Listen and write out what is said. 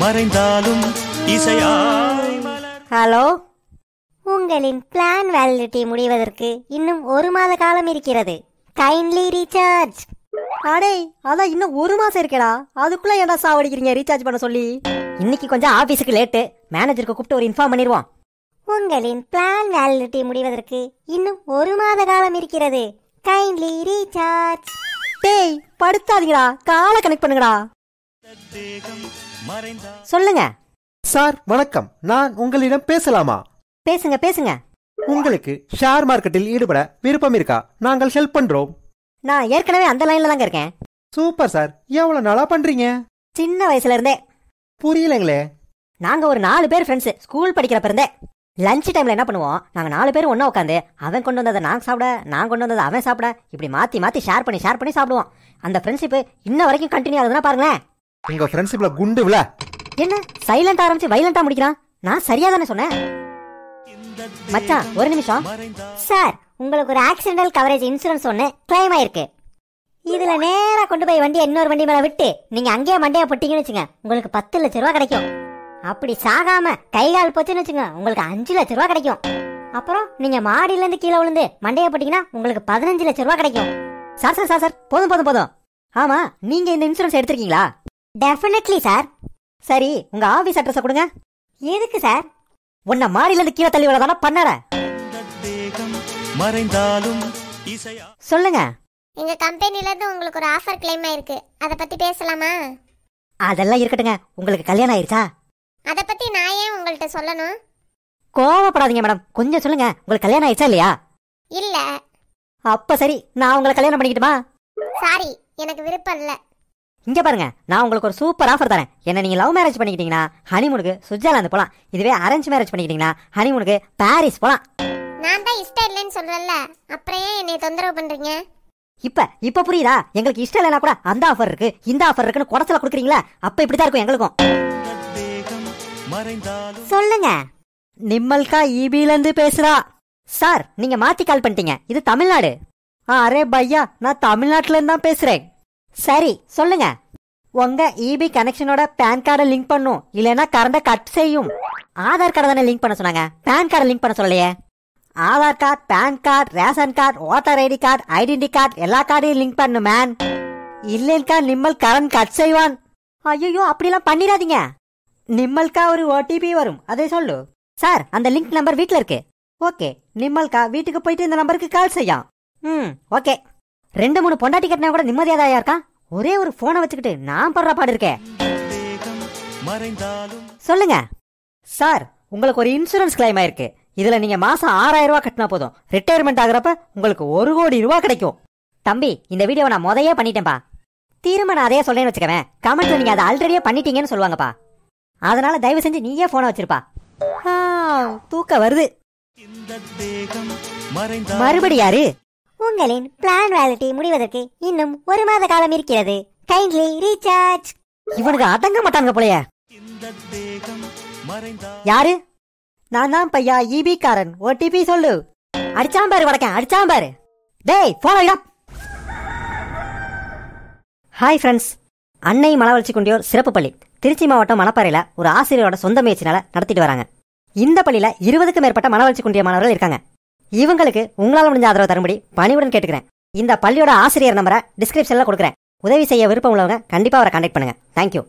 மறைந்தாலும் ஹலோ உங்களின் plan validity முடிவதற்கு இன்னும் ஒரு மாத காலம் இருக்கிறது கைண்ட்லி ரீசார்ஜ் அடே அதான் இன்னும் ஒரு மாசம் இருக்கடா அதுக்குள்ள ஏன்டா சாவடிக்கிறீங்க ரீசார்ஜ் பண்ண சொல்லி இன்னைக்கு கொஞ்சம் ஆபீஸுக்கு லேட்டு மேனேஜருக்கு கூப்பிட்டு ஒரு இன்ஃபார்ம் பண்ணிடுவான் உங்களின் பிளான் வேலிடிட்டி முடிவதற்கு இன்னும் ஒரு மாத காலம் இருக்கிறது கைண்ட்லி ரீசார்ஜ் டேய் படுத்தாதீங்கடா காலை கனெக்ட் பண்ணுங்கடா சொல்லுங்க சார் வணக்கம் நான் உங்களிடம் பேசலாமா பேசுங்க பேசுங்க உங்களுக்கு ஷேர் மார்க்கெட்டில் ஈடுபட விருப்பம் இருக்கா நாங்கள் ஹெல்ப் பண்றோம் நான் ஏற்கனவே அந்த லைன்ல தாங்க இருக்கேன் சூப்பர் சார் எவ்வளவு நாளா பண்றீங்க சின்ன வயசுல இருந்தே புரியலங்களே நாங்க ஒரு நாலு பேர் ஃப்ரெண்ட்ஸ் ஸ்கூல் படிக்கிறப்ப இருந்தே லஞ்ச் டைம்ல என்ன பண்ணுவோம் நாங்க நாலு பேர் ஒண்ணா உட்காந்து அவன் கொண்டு வந்ததை நான் சாப்பிட நான் கொண்டு வந்ததை அவன் சாப்பிட இப்படி மாத்தி மாத்தி ஷேர் பண்ணி ஷேர் பண்ணி சாப்பிடுவோம் அந்த ஃப்ரெண்ட்ஷிப் இன்ன வரைக்கும் கண்டினியூ ஆகுதுன்னா பாருங்களேன் உங்க ஃப்ரெண்ட்ஷிப்ல குண்டு விழ என்ன சைலண்ட் ஆரம்பிச்சு வைலண்டா முடிக்கிறான் நான் சரியா தானே சொன்னேன் மச்சான் ஒரு நிமிஷம் சார் உங்களுக்கு ஒரு ஆக்சிடென்டல் கவரேஜ் இன்சூரன்ஸ் ஒன்று கிளைம் ஆயிருக்கு இதுல நேரா கொண்டு போய் வண்டியை இன்னொரு வண்டி மேல விட்டு நீங்க அங்கேயே மண்டையா போட்டீங்கன்னு வச்சுங்க உங்களுக்கு பத்து லட்ச ரூபா கிடைக்கும் அப்படி சாகாம கை கால் போச்சுன்னு வச்சுங்க உங்களுக்கு அஞ்சு லட்ச ரூபா கிடைக்கும் அப்புறம் நீங்க மாடியில இருந்து கீழே விழுந்து மண்டையை போட்டீங்கன்னா உங்களுக்கு பதினஞ்சு லட்ச ரூபா கிடைக்கும் சார் சார் சார் சார் போதும் போதும் போதும் ஆமா நீங்க இந்த இன்சூரன்ஸ் எடுத்திருக்கீங்களா டெஃபினெட்லி சார் சரி உங்க ஆபீஸ் அட்ரஸ் கொடுங்க எதுக்கு சார் உன்னை இருந்து கீழே தள்ளி விட தானே பண்ணற மறைந்தாலும் சொல்லுங்க எங்க கம்பெனில இருந்து உங்களுக்கு ஒரு ஆஃபர் கிளைம் ஆயிருக்கு அத பத்தி பேசலாமா அதெல்லாம் இருக்கட்டுங்க உங்களுக்கு கல்யாணம் ஆயிருச்சா அத பத்தி நான் ஏன் உங்கள்ட்ட சொல்லணும் கோவப்படாதீங்க மேடம் கொஞ்சம் சொல்லுங்க உங்களுக்கு கல்யாணம் ஆயிச்சா இல்லையா இல்ல அப்ப சரி நான் உங்களை கல்யாணம் பண்ணிக்கிட்டுமா சாரி எனக்கு விருப்பம் இல்லை இங்கே பாருங்க நான் உங்களுக்கு ஒரு சூப்பர் ஆஃபர் தரேன் என்ன நீங்கள் லவ் மேரேஜ் பண்ணிக்கிட்டீங்கன்னா ஹனிமூனுக்கு சுவிட்சர்லாந்து போகலாம் இதுவே அரேஞ்ச் மேரேஜ் பண்ணிக்கிட்டீங்கன்னா ஹனிமூனுக்கு பாரிஸ் போகலாம் நான் தான் இஷ்டம் இல்லைன்னு சொல்றேன்ல அப்புறம் ஏன் என்னை தொந்தரவு பண்றீங்க இப்ப இப்ப புரியுதா எங்களுக்கு இஷ்டம் இல்லைனா கூட அந்த ஆஃபர் இருக்கு இந்த ஆஃபர் இருக்குன்னு குடத்துல கொடுக்குறீங்களா அப்ப இப்படிதான் இருக்கும் எங்களுக்கும் சொல்லுங்க நிம்மல்கா இபில இருந்து பேசுறா சார் நீங்க மாத்தி கால் பண்ணிட்டீங்க இது தமிழ்நாடு அரே பையா நான் தமிழ்நாட்டுல இருந்து தான் பேசுறேன் சரி சொல்லுங்க உங்கள் இபி கனெக்ஷனோட பேன் கார்டை லிங்க் பண்ணும் இல்லைன்னா கரண்ட கட் செய்யும் ஆதார் கார்டை தானே லிங்க் பண்ண சொன்னாங்க பேன் கார்டை லிங்க் பண்ண சொல்லலையே Aadhaar card PAN card ration card voter ID card identity card எல்லா கார்டையும் லிங்க் பண்ணு மேன் இல்லைன்கா நிம்மல் கரண்ட் கட் செய்வான் ஐயோ அப்படிலாம் பண்ணிடாதீங்க நிம்மல்கா ஒரு ஓடிபி வரும் அதை சொல்லு சார் அந்த லிங்க் நம்பர் வீட்டில் இருக்கு ஓகே நிம்மல்கா வீட்டுக்கு போயிட்டு இந்த நம்பருக்கு கால் செய்யும் ம் ஓகே ரெண்டு மூணு பொண்டாட்டி கட்டினா கூட நிம்மதியாக இருக்கான் ஒரே ஒரு போனை வச்சுக்கிட்டு நான் படுற பாடு இருக்கேன் சொல்லுங்க சார் உங்களுக்கு ஒரு இன்சூரன்ஸ் கிளைம் ஆயிருக்கு இதுல நீங்க மாசம் ஆறாயிரம் ரூபாய் கட்டினா போதும் ரிட்டையர்மெண்ட் ஆகுறப்ப உங்களுக்கு ஒரு கோடி ரூபாய் கிடைக்கும் தம்பி இந்த வீடியோ நான் முதையே பண்ணிட்டேன்பா திரும்ப நான் அதையே சொல்லேன்னு வச்சுக்கவேன் கமெண்ட்ல நீங்க அதை ஆல்ரெடியே பண்ணிட்டீங்கன்னு சொல்லுவாங்கப்பா அதனால தயவு செஞ்சு நீயே போனை வச்சிருப்பா தூக்க வருது மறுபடி யாரு உங்களின் பிளான் வேலிட்டி முடிவதற்கு இன்னும் ஒரு மாத காலம் இருக்கிறது கைண்ட்லி ரீசார்ஜ் இவனுக்கு அடங்க மாட்டாங்க போலயே யாரு நான் தான் பையா இபி e காரன் ஓடிபி சொல்லு அடிச்சாம் பாரு வடக்கன் அடிச்சாம் பாரு டேய் போன ஹாய் ஃப்ரெண்ட்ஸ் அன்னை மலவளர்ச்சி குண்டியோர் சிறப்பு பள்ளி திருச்சி மாவட்டம் மணப்பாறையில் ஒரு ஆசிரியரோட சொந்த முயற்சினால நடத்திட்டு வராங்க இந்த பள்ளியில் இருபதுக்கும் மேற்பட்ட மனவளர்ச்சி குன்றிய மாணவர்கள் இருக்காங்க இவங்களுக்கு உங்களால் முடிஞ்ச ஆதரவு தரும்படி பணிவுடன் கேட்டுக்கிறேன் இந்த பள்ளியோட ஆசிரியர் நம்பரை டிஸ்கிரிப்ஷனில் கொடுக்குறேன் உதவி செய்ய விருப்பம் உள்ளவங்க கண்டிப்பாக அவரை கான்டாக்ட் பண்ணுங்கள் தேங்க்யூ